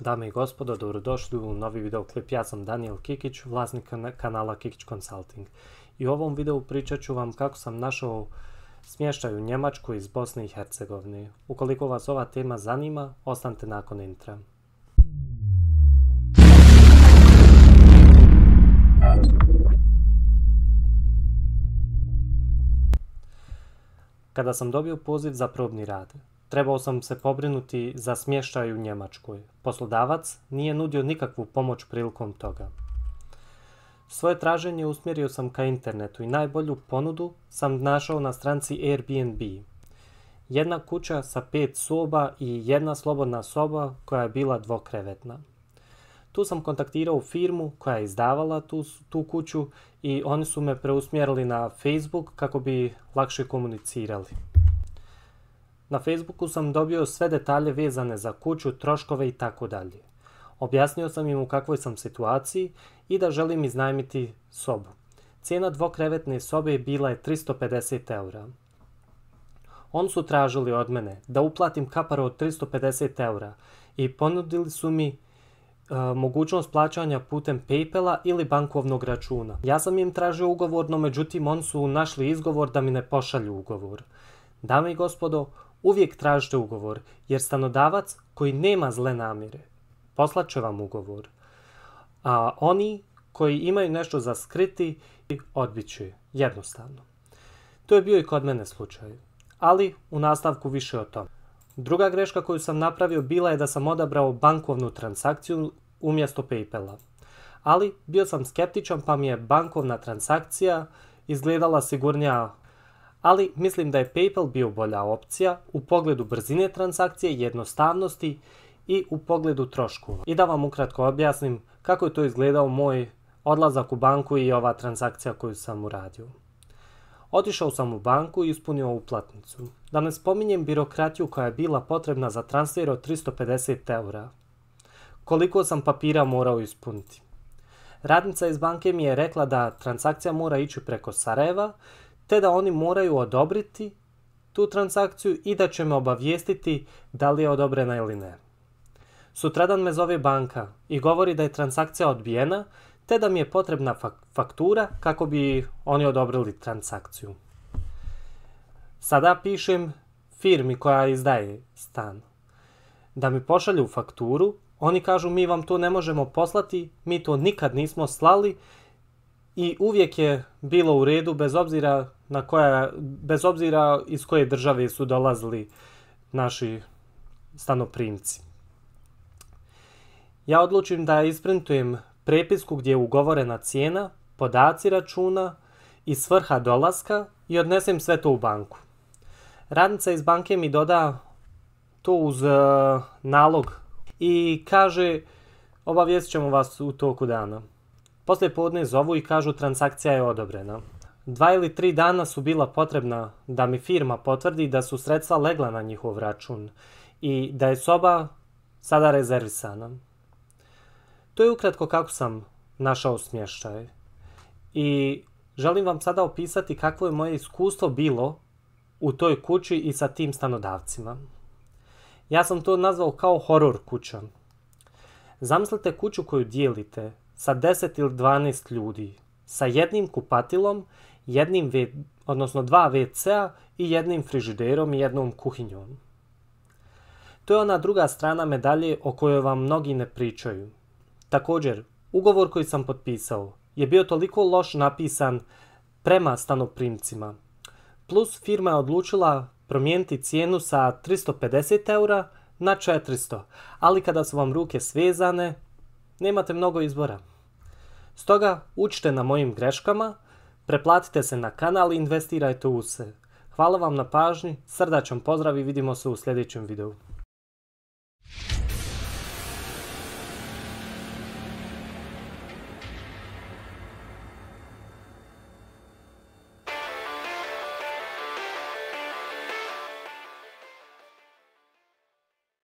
Dame i gospodo, dobrodošli u novi videoklip. Ja sam Daniel Kikić, vlasnik kanala Kikić Consulting. I u ovom videu pričat ću vam kako sam našao smještaj u Njemačku iz Bosne i Hercegovine. Ukoliko vas ova tema zanima, ostanite nakon intra. Kada sam dobio poziv za probni rad, trebao sam se pobrinuti za smještaj u Njemačkoj. Poslodavac nije nudio nikakvu pomoć prilikom toga. Svoje traženje usmjerio sam ka internetu i najbolju ponudu sam našao na stranci Airbnb. Jedna kuća sa pet soba i jedna slobodna soba koja je bila dvokrevetna. Tu sam kontaktirao firmu koja je izdavala tu, tu kuću i oni su me preusmjerili na Facebook kako bi lakše komunicirali. Na Facebooku sam dobio sve detalje vezane za kuću, troškove i tako dalje. Objasnio sam im u kakvoj sam situaciji i da želim iznajmiti sobu. Cijena dvokrevetne sobe bila je 350 eura. On su tražili od mene da uplatim kaparu od 350 eura i ponudili su mi e, mogućnost plaćanja putem Paypala ili bankovnog računa. Ja sam im tražio ugovor, no međutim on su našli izgovor da mi ne pošalju ugovor. Dame i gospodo, Uvijek tražite ugovor, jer stanodavac koji nema zle namjere će vam ugovor, a oni koji imaju nešto za skriti odbit će jednostavno. To je bio i kod mene slučaj, ali u nastavku više o tome. Druga greška koju sam napravio bila je da sam odabrao bankovnu transakciju umjesto Paypala. Ali bio sam skeptičan pa mi je bankovna transakcija izgledala sigurnija ali mislim da je PayPal bio bolja opcija u pogledu brzine transakcije, jednostavnosti i u pogledu troškova. I da vam ukratko objasnim kako je to izgledao moj odlazak u banku i ova transakcija koju sam uradio. Otišao sam u banku i ispunio uplatnicu. Da ne spominjem birokratiju koja je bila potrebna za transfer od 350 eura. Koliko sam papira morao ispuniti. Radnica iz banke mi je rekla da transakcija mora ići preko Sarajeva, te da oni moraju odobriti tu transakciju i da će me obavijestiti da li je odobrena ili ne. Sutradan me zove banka i govori da je transakcija odbijena, te da mi je potrebna faktura kako bi oni odobrili transakciju. Sada pišem firmi koja izdaje stan. Da mi pošalju fakturu, oni kažu mi vam to ne možemo poslati, mi to nikad nismo slali i uvijek je bilo u redu bez obzira na koja, bez obzira iz koje države su dolazili naši stanoprimci. Ja odlučim da isprintujem prepisku gdje je ugovorena cijena, podaci računa i svrha dolaska i odnesem sve to u banku. Radnica iz banke mi doda to uz e, nalog i kaže Obavijest ćemo vas u toku dana. Poslije podne zovu i kažu transakcija je odobrena. Dva ili tri dana su bila potrebna da mi firma potvrdi da su sredstva legla na njihov račun i da je soba sada rezervisana. To je ukratko kako sam našao smještaj. I želim vam sada opisati kakvo je moje iskustvo bilo u toj kući i sa tim stanodavcima. Ja sam to nazvao kao horor kuća. Zamislite kuću koju dijelite sa 10 ili 12 ljudi sa jednim kupatilom, jednim odnosno dva WC-a i jednim frižiderom i jednom kuhinjom. To je ona druga strana medalje o kojoj vam mnogi ne pričaju. Također, ugovor koji sam potpisao je bio toliko loš napisan prema stanoprimcima. Plus firma je odlučila promijeniti cijenu sa 350 eura na 400, ali kada su vam ruke svezane, nemate mnogo izbora. Stoga učite na mojim greškama, preplatite se na kanal i investirajte u se. Hvala vam na pažnji, srdačan pozdrav i vidimo se u sljedećem videu.